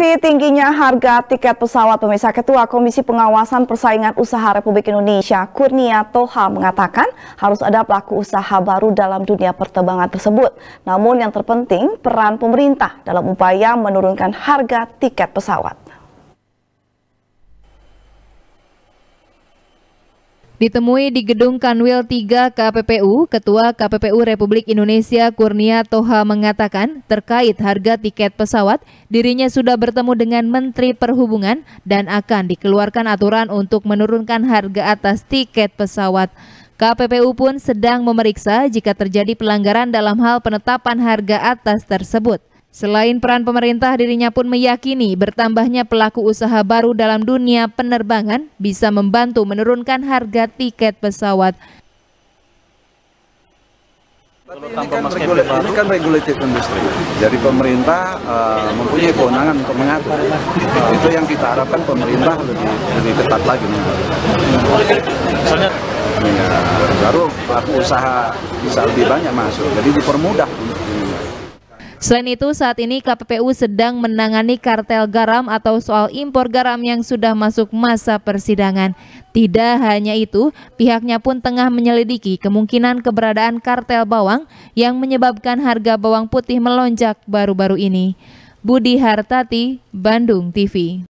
Reaksi tingginya harga tiket pesawat pemirsa Ketua Komisi Pengawasan Persaingan Usaha Republik Indonesia Kurnia Toha mengatakan harus ada pelaku usaha baru dalam dunia pertebangan tersebut. Namun yang terpenting peran pemerintah dalam upaya menurunkan harga tiket pesawat. Ditemui di gedung Kanwil 3 KPPU, Ketua KPPU Republik Indonesia Kurnia Toha mengatakan terkait harga tiket pesawat, dirinya sudah bertemu dengan Menteri Perhubungan dan akan dikeluarkan aturan untuk menurunkan harga atas tiket pesawat. KPPU pun sedang memeriksa jika terjadi pelanggaran dalam hal penetapan harga atas tersebut. Selain peran pemerintah, dirinya pun meyakini bertambahnya pelaku usaha baru dalam dunia penerbangan bisa membantu menurunkan harga tiket pesawat. Ini kan, regulatif, ini kan jadi pemerintah uh, mempunyai kewenangan untuk mengatur. Uh, itu yang kita harapkan pemerintah lebih lebih ketat lagi. Misalnya, ya, baru pelaku usaha bisa lebih banyak masuk, jadi dipermudah Selain itu, saat ini KPPU sedang menangani kartel garam atau soal impor garam yang sudah masuk masa persidangan. Tidak hanya itu, pihaknya pun tengah menyelidiki kemungkinan keberadaan kartel bawang yang menyebabkan harga bawang putih melonjak baru-baru ini. Budi Hartati, Bandung TV.